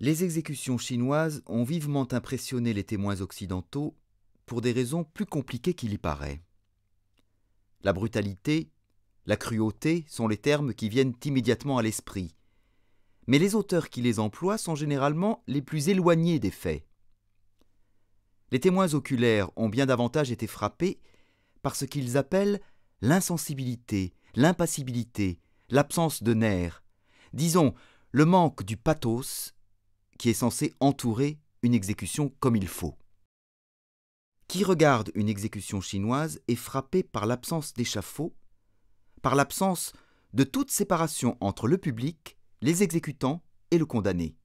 Les exécutions chinoises ont vivement impressionné les témoins occidentaux pour des raisons plus compliquées qu'il y paraît. La brutalité, la cruauté sont les termes qui viennent immédiatement à l'esprit, mais les auteurs qui les emploient sont généralement les plus éloignés des faits. Les témoins oculaires ont bien davantage été frappés par ce qu'ils appellent l'insensibilité, l'impassibilité, l'absence de nerfs, disons le manque du pathos qui est censé entourer une exécution comme il faut. Qui regarde une exécution chinoise est frappé par l'absence d'échafaud, par l'absence de toute séparation entre le public, les exécutants et le condamné.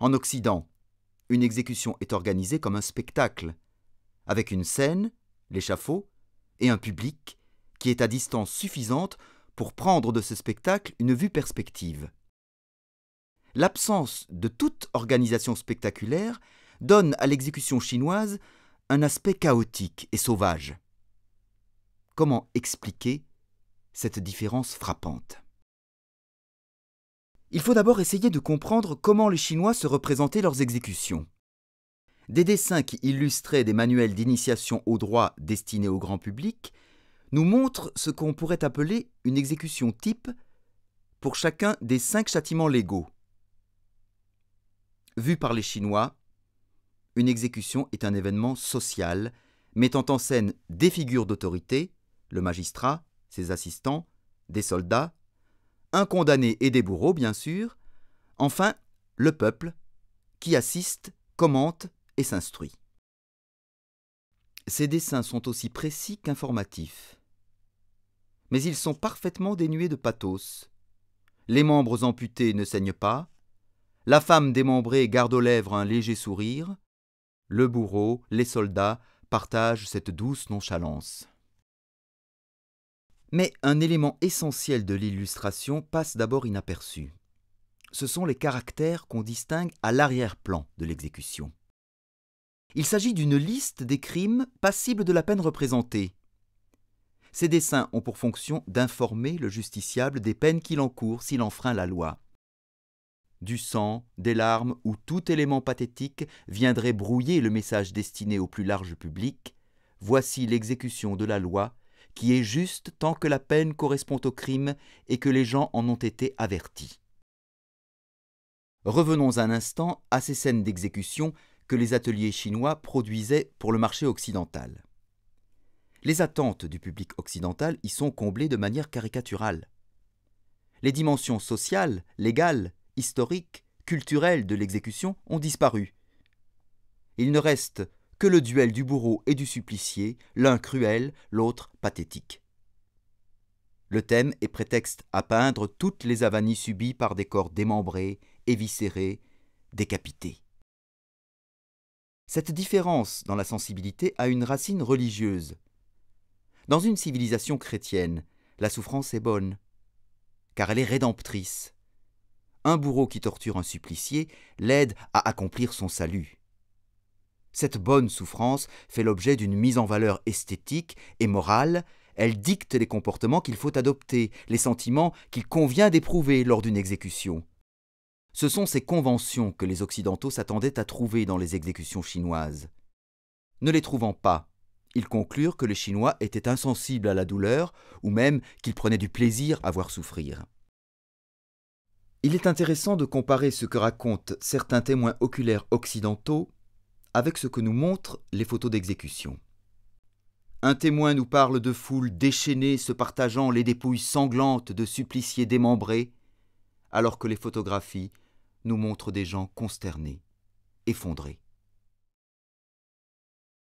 En Occident, une exécution est organisée comme un spectacle, avec une scène, l'échafaud, et un public qui est à distance suffisante pour prendre de ce spectacle une vue perspective l'absence de toute organisation spectaculaire donne à l'exécution chinoise un aspect chaotique et sauvage. Comment expliquer cette différence frappante Il faut d'abord essayer de comprendre comment les Chinois se représentaient leurs exécutions. Des dessins qui illustraient des manuels d'initiation au droit destinés au grand public nous montrent ce qu'on pourrait appeler une exécution type pour chacun des cinq châtiments légaux Vu par les Chinois, une exécution est un événement social mettant en scène des figures d'autorité, le magistrat, ses assistants, des soldats, un condamné et des bourreaux, bien sûr, enfin le peuple, qui assiste, commente et s'instruit. Ces dessins sont aussi précis qu'informatifs. Mais ils sont parfaitement dénués de pathos. Les membres amputés ne saignent pas, la femme démembrée garde aux lèvres un léger sourire, le bourreau, les soldats partagent cette douce nonchalance. Mais un élément essentiel de l'illustration passe d'abord inaperçu. Ce sont les caractères qu'on distingue à l'arrière-plan de l'exécution. Il s'agit d'une liste des crimes passibles de la peine représentée. Ces dessins ont pour fonction d'informer le justiciable des peines qu'il encourt s'il enfreint la loi du sang, des larmes ou tout élément pathétique viendrait brouiller le message destiné au plus large public, voici l'exécution de la loi, qui est juste tant que la peine correspond au crime et que les gens en ont été avertis. Revenons un instant à ces scènes d'exécution que les ateliers chinois produisaient pour le marché occidental. Les attentes du public occidental y sont comblées de manière caricaturale. Les dimensions sociales, légales historiques, culturels de l'exécution ont disparu. Il ne reste que le duel du bourreau et du supplicié, l'un cruel, l'autre pathétique. Le thème est prétexte à peindre toutes les avanies subies par des corps démembrés, éviscérés, décapités. Cette différence dans la sensibilité a une racine religieuse. Dans une civilisation chrétienne, la souffrance est bonne, car elle est rédemptrice un bourreau qui torture un supplicié l'aide à accomplir son salut. Cette bonne souffrance fait l'objet d'une mise en valeur esthétique et morale, elle dicte les comportements qu'il faut adopter, les sentiments qu'il convient d'éprouver lors d'une exécution. Ce sont ces conventions que les Occidentaux s'attendaient à trouver dans les exécutions chinoises. Ne les trouvant pas, ils conclurent que les Chinois étaient insensibles à la douleur, ou même qu'ils prenaient du plaisir à voir souffrir. Il est intéressant de comparer ce que racontent certains témoins oculaires occidentaux avec ce que nous montrent les photos d'exécution. Un témoin nous parle de foules déchaînées se partageant les dépouilles sanglantes de suppliciés démembrés, alors que les photographies nous montrent des gens consternés, effondrés.